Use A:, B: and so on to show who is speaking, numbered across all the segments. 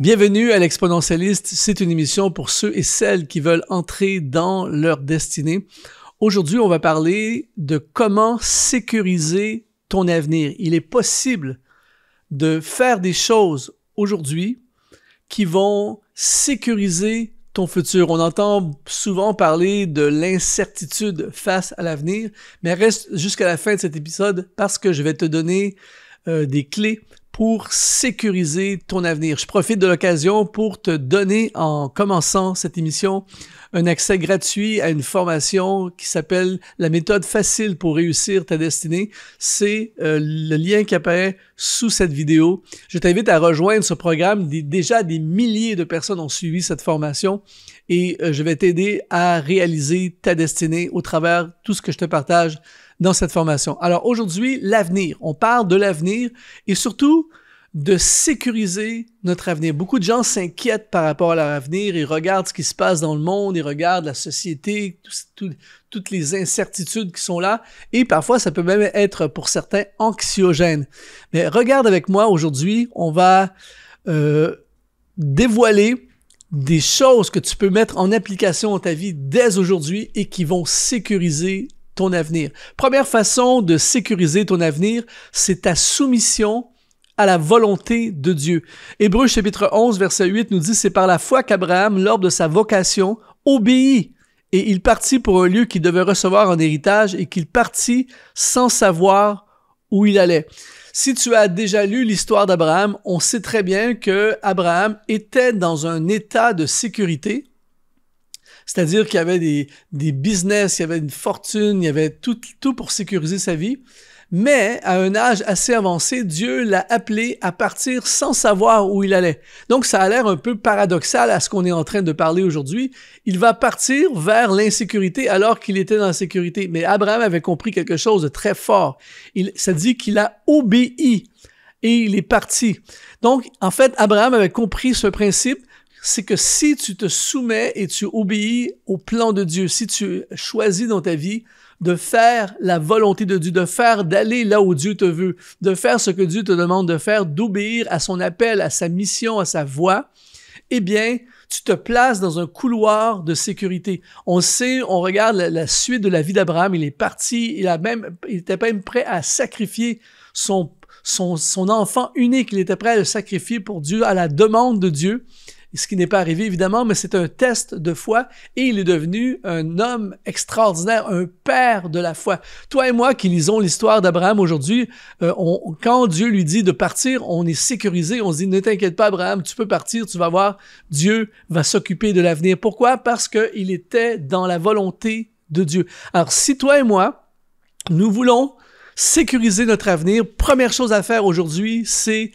A: Bienvenue à l'Exponentialiste, c'est une émission pour ceux et celles qui veulent entrer dans leur destinée. Aujourd'hui, on va parler de comment sécuriser ton avenir. Il est possible de faire des choses aujourd'hui qui vont sécuriser ton futur. On entend souvent parler de l'incertitude face à l'avenir, mais reste jusqu'à la fin de cet épisode parce que je vais te donner euh, des clés pour sécuriser ton avenir. Je profite de l'occasion pour te donner, en commençant cette émission, un accès gratuit à une formation qui s'appelle La méthode facile pour réussir ta destinée. C'est euh, le lien qui apparaît sous cette vidéo. Je t'invite à rejoindre ce programme. Déjà, des milliers de personnes ont suivi cette formation et euh, je vais t'aider à réaliser ta destinée au travers tout ce que je te partage dans cette formation. Alors aujourd'hui, l'avenir. On parle de l'avenir et surtout de sécuriser notre avenir. Beaucoup de gens s'inquiètent par rapport à leur avenir et regardent ce qui se passe dans le monde, ils regardent la société, toutes les incertitudes qui sont là et parfois ça peut même être pour certains anxiogène. Mais regarde avec moi aujourd'hui, on va euh, dévoiler des choses que tu peux mettre en application dans ta vie dès aujourd'hui et qui vont sécuriser avenir. Première façon de sécuriser ton avenir, c'est ta soumission à la volonté de Dieu. hébreu chapitre 11, verset 8 nous dit, c'est par la foi qu'Abraham, lors de sa vocation, obéit. Et il partit pour un lieu qu'il devait recevoir en héritage et qu'il partit sans savoir où il allait. Si tu as déjà lu l'histoire d'Abraham, on sait très bien que Abraham était dans un état de sécurité c'est-à-dire qu'il y avait des, des business, il y avait une fortune, il y avait tout, tout pour sécuriser sa vie. Mais à un âge assez avancé, Dieu l'a appelé à partir sans savoir où il allait. Donc ça a l'air un peu paradoxal à ce qu'on est en train de parler aujourd'hui. Il va partir vers l'insécurité alors qu'il était dans la sécurité. Mais Abraham avait compris quelque chose de très fort. Il, ça dit qu'il a obéi et il est parti. Donc en fait, Abraham avait compris ce principe c'est que si tu te soumets et tu obéis au plan de Dieu, si tu choisis dans ta vie de faire la volonté de Dieu, de faire d'aller là où Dieu te veut, de faire ce que Dieu te demande de faire, d'obéir à son appel, à sa mission, à sa voix, eh bien, tu te places dans un couloir de sécurité. On sait, on regarde la, suite de la vie d'Abraham, il est parti, il a même, il était même prêt à sacrifier son son, son, enfant unique. Il était prêt à le sacrifier pour Dieu, à la demande de Dieu ce qui n'est pas arrivé évidemment, mais c'est un test de foi et il est devenu un homme extraordinaire, un père de la foi. Toi et moi qui lisons l'histoire d'Abraham aujourd'hui, euh, quand Dieu lui dit de partir, on est sécurisé, on se dit ne t'inquiète pas Abraham, tu peux partir, tu vas voir, Dieu va s'occuper de l'avenir. Pourquoi? Parce qu'il était dans la volonté de Dieu. Alors si toi et moi, nous voulons sécuriser notre avenir, première chose à faire aujourd'hui, c'est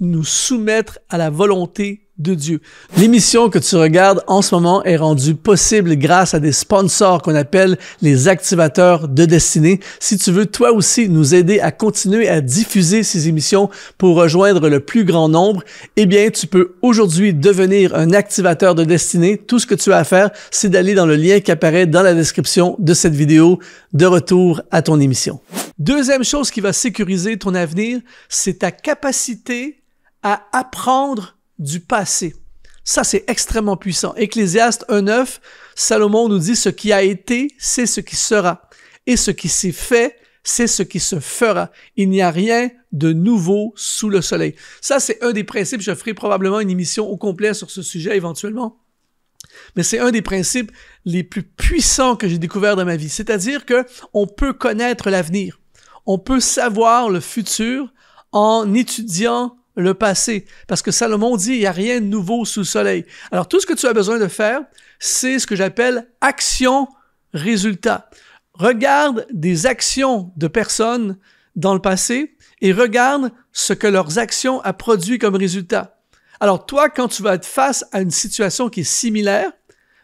A: nous soumettre à la volonté de Dieu. L'émission que tu regardes en ce moment est rendue possible grâce à des sponsors qu'on appelle les activateurs de destinée. Si tu veux toi aussi nous aider à continuer à diffuser ces émissions pour rejoindre le plus grand nombre, eh bien, tu peux aujourd'hui devenir un activateur de destinée. Tout ce que tu as à faire, c'est d'aller dans le lien qui apparaît dans la description de cette vidéo. De retour à ton émission. Deuxième chose qui va sécuriser ton avenir, c'est ta capacité à apprendre du passé. Ça, c'est extrêmement puissant. Ecclésiaste 1.9, Salomon nous dit, ce qui a été, c'est ce qui sera. Et ce qui s'est fait, c'est ce qui se fera. Il n'y a rien de nouveau sous le soleil. Ça, c'est un des principes. Je ferai probablement une émission au complet sur ce sujet éventuellement. Mais c'est un des principes les plus puissants que j'ai découvert dans ma vie. C'est-à-dire que on peut connaître l'avenir on peut savoir le futur en étudiant le passé. Parce que Salomon dit, il n'y a rien de nouveau sous le soleil. Alors, tout ce que tu as besoin de faire, c'est ce que j'appelle action-résultat. Regarde des actions de personnes dans le passé et regarde ce que leurs actions a produit comme résultat. Alors, toi, quand tu vas être face à une situation qui est similaire,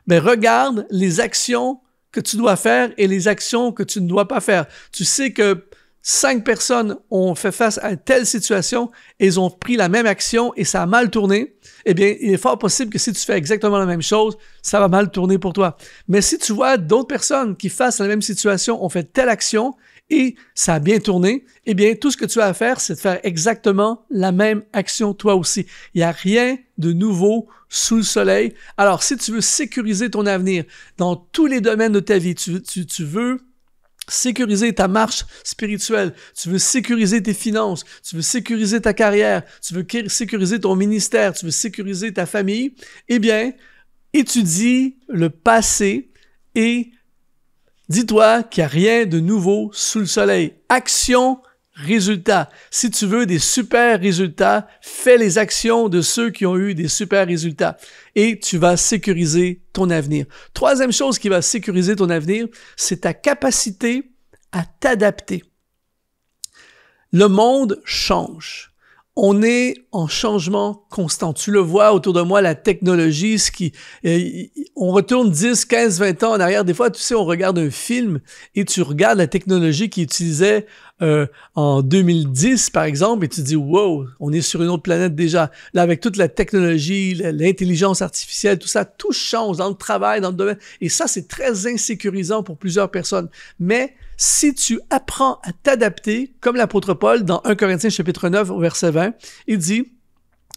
A: mais ben, regarde les actions que tu dois faire et les actions que tu ne dois pas faire. Tu sais que cinq personnes ont fait face à telle situation et ils ont pris la même action et ça a mal tourné, eh bien, il est fort possible que si tu fais exactement la même chose, ça va mal tourner pour toi. Mais si tu vois d'autres personnes qui, face à la même situation, ont fait telle action et ça a bien tourné, eh bien, tout ce que tu as à faire, c'est de faire exactement la même action toi aussi. Il n'y a rien de nouveau sous le soleil. Alors, si tu veux sécuriser ton avenir dans tous les domaines de ta vie, tu veux sécuriser ta marche spirituelle, tu veux sécuriser tes finances, tu veux sécuriser ta carrière, tu veux sécuriser ton ministère, tu veux sécuriser ta famille, eh bien, étudie le passé et dis-toi qu'il n'y a rien de nouveau sous le soleil. Action résultats. Si tu veux des super résultats, fais les actions de ceux qui ont eu des super résultats et tu vas sécuriser ton avenir. Troisième chose qui va sécuriser ton avenir, c'est ta capacité à t'adapter. Le monde change. On est en changement constant. Tu le vois autour de moi, la technologie, ce qui, euh, on retourne 10, 15, 20 ans en arrière. Des fois, tu sais, on regarde un film et tu regardes la technologie qui utilisait euh, en 2010, par exemple, et tu dis, wow, on est sur une autre planète déjà. Là, avec toute la technologie, l'intelligence artificielle, tout ça, tout change dans le travail, dans le domaine. Et ça, c'est très insécurisant pour plusieurs personnes. Mais si tu apprends à t'adapter, comme l'apôtre Paul dans 1 Corinthiens chapitre 9 verset 20, il dit,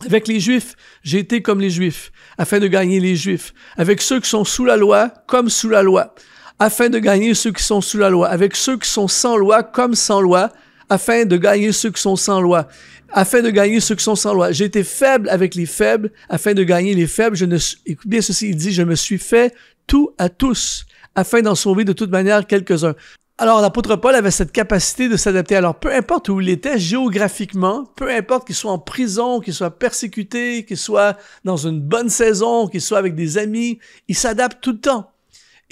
A: avec les Juifs, j'ai été comme les Juifs, afin de gagner les Juifs. Avec ceux qui sont sous la loi, comme sous la loi, afin de gagner ceux qui sont sous la loi, avec ceux qui sont sans loi comme sans loi, afin de gagner ceux qui sont sans loi, afin de gagner ceux qui sont sans loi. J'ai été faible avec les faibles, afin de gagner les faibles. Je ne, écoute bien ceci, il dit, je me suis fait tout à tous, afin d'en sauver de toute manière quelques-uns. Alors, l'apôtre Paul avait cette capacité de s'adapter. Alors, peu importe où il était géographiquement, peu importe qu'il soit en prison, qu'il soit persécuté, qu'il soit dans une bonne saison, qu'il soit avec des amis, il s'adapte tout le temps.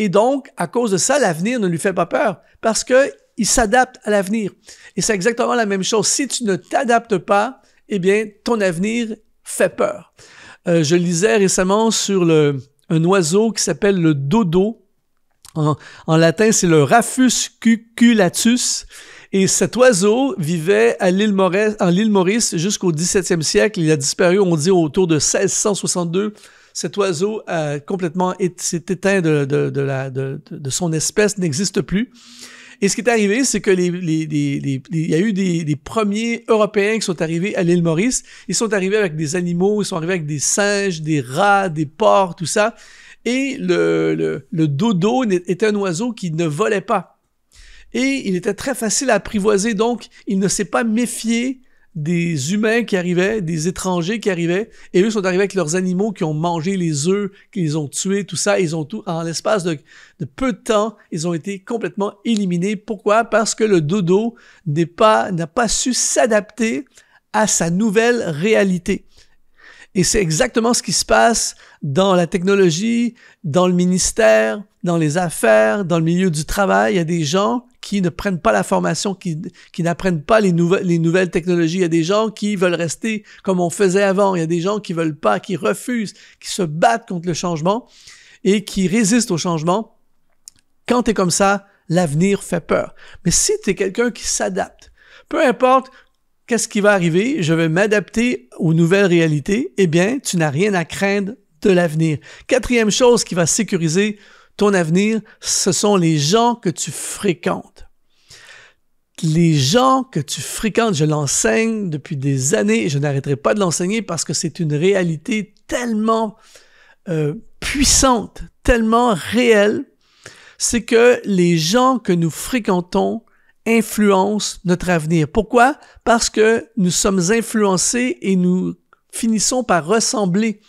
A: Et donc, à cause de ça, l'avenir ne lui fait pas peur parce qu'il s'adapte à l'avenir. Et c'est exactement la même chose. Si tu ne t'adaptes pas, eh bien, ton avenir fait peur. Euh, je lisais récemment sur le, un oiseau qui s'appelle le dodo. En, latin, c'est le rafus cuculatus. Et cet oiseau vivait à l'île Maurice, en l'île Maurice jusqu'au 17e siècle. Il a disparu, on dit, autour de 1662 cet oiseau a complètement s'est éteint de, de, son espèce, n'existe plus. Et ce qui est arrivé, c'est que il y a eu des, premiers Européens qui sont arrivés à l'île Maurice. Ils sont arrivés avec des animaux, ils sont arrivés avec des singes, des rats, des porcs, tout ça. Et le, le dodo était un oiseau qui ne volait pas. Et il était très facile à apprivoiser, donc il ne s'est pas méfié des humains qui arrivaient, des étrangers qui arrivaient, et eux sont arrivés avec leurs animaux qui ont mangé les œufs, qu'ils ont tués, tout ça, ils ont tout, en l'espace de, peu de temps, ils ont été complètement éliminés. Pourquoi? Parce que le dodo n'est pas, n'a pas su s'adapter à sa nouvelle réalité. Et c'est exactement ce qui se passe dans la technologie, dans le ministère, dans les affaires, dans le milieu du travail. Il y a des gens qui ne prennent pas la formation, qui, n'apprennent pas les, les nouvelles technologies. Il y a des gens qui veulent rester comme on faisait avant. Il y a des gens qui veulent pas, qui refusent, qui se battent contre le changement et qui résistent au changement. Quand tu es comme ça, l'avenir fait peur. Mais si tu es quelqu'un qui s'adapte, peu importe qu'est-ce qui va arriver, je vais m'adapter aux nouvelles réalités, eh bien, tu n'as rien à craindre de l'avenir. Quatrième chose qui va sécuriser ton avenir, ce sont les gens que tu fréquentes. Les gens que tu fréquentes, je l'enseigne depuis des années et je n'arrêterai pas de l'enseigner parce que c'est une réalité tellement euh, puissante, tellement réelle, c'est que les gens que nous fréquentons influencent notre avenir. Pourquoi? Parce que nous sommes influencés et nous finissons par ressembler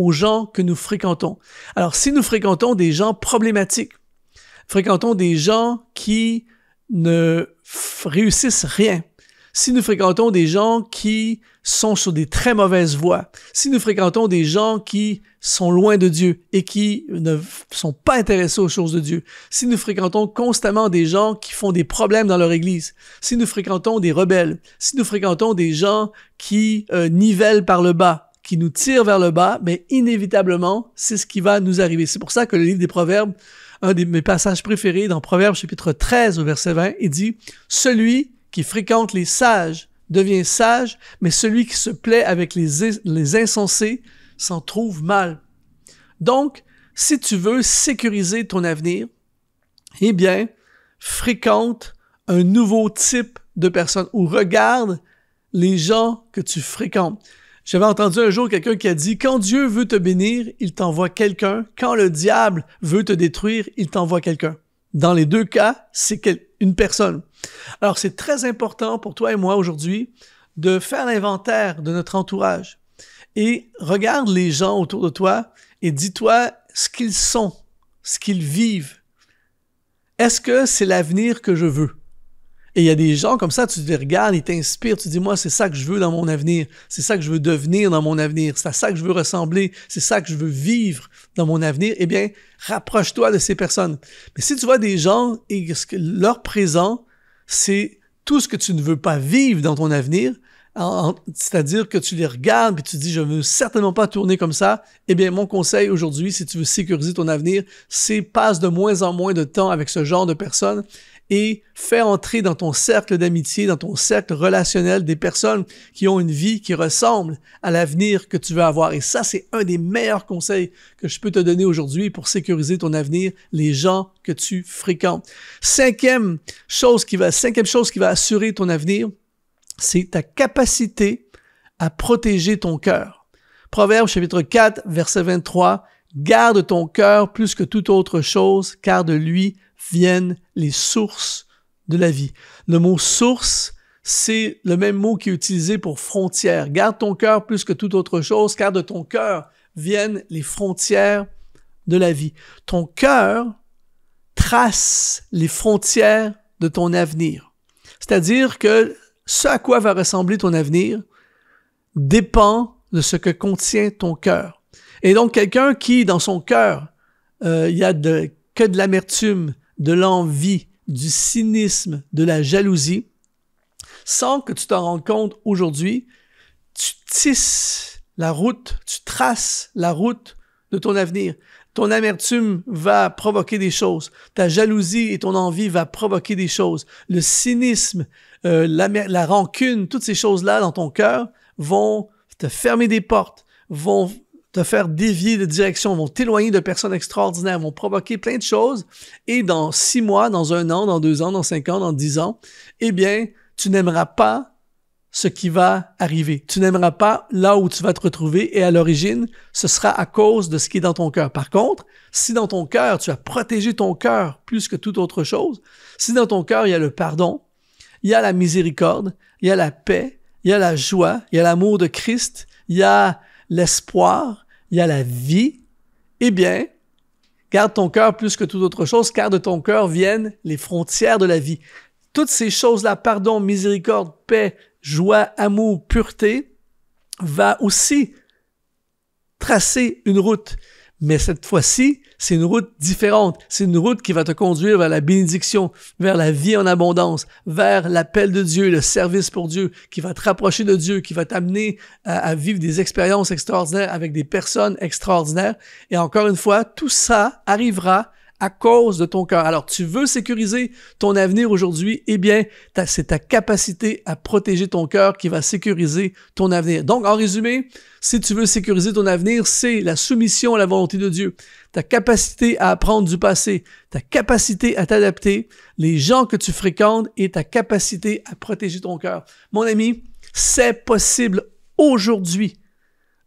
A: aux gens que nous fréquentons. Alors, si nous fréquentons des gens problématiques, fréquentons des gens qui ne réussissent rien, si nous fréquentons des gens qui sont sur des très mauvaises voies, si nous fréquentons des gens qui sont loin de Dieu et qui ne sont pas intéressés aux choses de Dieu, si nous fréquentons constamment des gens qui font des problèmes dans leur Église, si nous fréquentons des rebelles, si nous fréquentons des gens qui euh, nivellent par le bas, qui nous tire vers le bas, mais inévitablement, c'est ce qui va nous arriver. C'est pour ça que le livre des Proverbes, un de mes passages préférés dans Proverbes chapitre 13 au verset 20, il dit, Celui qui fréquente les sages devient sage, mais celui qui se plaît avec les, les insensés s'en trouve mal. Donc, si tu veux sécuriser ton avenir, eh bien, fréquente un nouveau type de personnes ou regarde les gens que tu fréquentes. J'avais entendu un jour quelqu'un qui a dit Quand Dieu veut te bénir, il t'envoie quelqu'un. Quand le diable veut te détruire, il t'envoie quelqu'un. Dans les deux cas, c'est une personne. Alors, c'est très important pour toi et moi aujourd'hui de faire l'inventaire de notre entourage. Et regarde les gens autour de toi et dis-toi ce qu'ils sont, ce qu'ils vivent. Est-ce que c'est l'avenir que je veux? Et il y a des gens comme ça, tu les regardes, ils t'inspirent, tu dis, moi, c'est ça que je veux dans mon avenir, c'est ça que je veux devenir dans mon avenir, c'est à ça que je veux ressembler, c'est ça que je veux vivre dans mon avenir. Eh bien, rapproche-toi de ces personnes. Mais si tu vois des gens et que leur présent, c'est tout ce que tu ne veux pas vivre dans ton avenir, c'est-à-dire que tu les regardes et tu dis je ne veux certainement pas tourner comme ça, eh bien mon conseil aujourd'hui, si tu veux sécuriser ton avenir, c'est passe de moins en moins de temps avec ce genre de personnes et fais entrer dans ton cercle d'amitié, dans ton cercle relationnel des personnes qui ont une vie qui ressemble à l'avenir que tu veux avoir. Et ça, c'est un des meilleurs conseils que je peux te donner aujourd'hui pour sécuriser ton avenir, les gens que tu fréquentes. Cinquième chose qui va, cinquième chose qui va assurer ton avenir, c'est ta capacité à protéger ton cœur. Proverbe chapitre 4, verset 23, Garde ton cœur plus que toute autre chose, car de lui viennent les sources de la vie. Le mot source, c'est le même mot qui est utilisé pour frontière. Garde ton cœur plus que toute autre chose, car de ton cœur viennent les frontières de la vie. Ton cœur trace les frontières de ton avenir. C'est-à-dire que ce à quoi va ressembler ton avenir dépend de ce que contient ton cœur. Et donc, quelqu'un qui, dans son cœur, euh, il y a de, que de l'amertume, de l'envie, du cynisme, de la jalousie, sans que tu t'en rendes compte aujourd'hui, tu tisses la route, tu traces la route de ton avenir. Ton amertume va provoquer des choses. Ta jalousie et ton envie va provoquer des choses. Le cynisme, euh, la, la rancune, toutes ces choses-là dans ton cœur vont te fermer des portes, vont te faire dévier de direction, vont t'éloigner de personnes extraordinaires, vont provoquer plein de choses. Et dans six mois, dans un an, dans deux ans, dans cinq ans, dans dix ans, eh bien, tu n'aimeras pas ce qui va arriver. Tu n'aimeras pas là où tu vas te retrouver et à l'origine, ce sera à cause de ce qui est dans ton cœur. Par contre, si dans ton cœur, tu as protégé ton cœur plus que toute autre chose, si dans ton cœur, il y a le pardon, il y a la miséricorde, il y a la paix, il y a la joie, il y a l'amour de Christ, il y a l'espoir, il y a la vie, eh bien, garde ton cœur plus que toute autre chose, car de ton cœur viennent les frontières de la vie. Toutes ces choses-là, pardon, miséricorde, paix, joie, amour, pureté, va aussi tracer une route. Mais cette fois-ci, c'est une route différente. C'est une route qui va te conduire vers la bénédiction, vers la vie en abondance, vers l'appel de Dieu, le service pour Dieu, qui va te rapprocher de Dieu, qui va t'amener euh, à, vivre des expériences extraordinaires avec des personnes extraordinaires. Et encore une fois, tout ça arrivera à cause de ton cœur. Alors, tu veux sécuriser ton avenir aujourd'hui, eh bien, c'est ta capacité à protéger ton cœur qui va sécuriser ton avenir. Donc, en résumé, si tu veux sécuriser ton avenir, c'est la soumission à la volonté de Dieu, ta capacité à apprendre du passé, ta capacité à t'adapter, les gens que tu fréquentes et ta capacité à protéger ton cœur. Mon ami, c'est possible aujourd'hui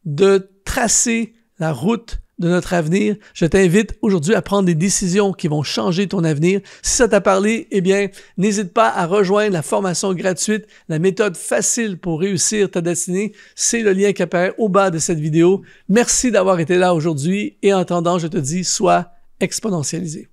A: de tracer la route de notre avenir. Je t'invite aujourd'hui à prendre des décisions qui vont changer ton avenir. Si ça t'a parlé, eh bien, n'hésite pas à rejoindre la formation gratuite, la méthode facile pour réussir ta destinée. C'est le lien qui apparaît au bas de cette vidéo. Merci d'avoir été là aujourd'hui et en attendant, je te dis, sois exponentialisé.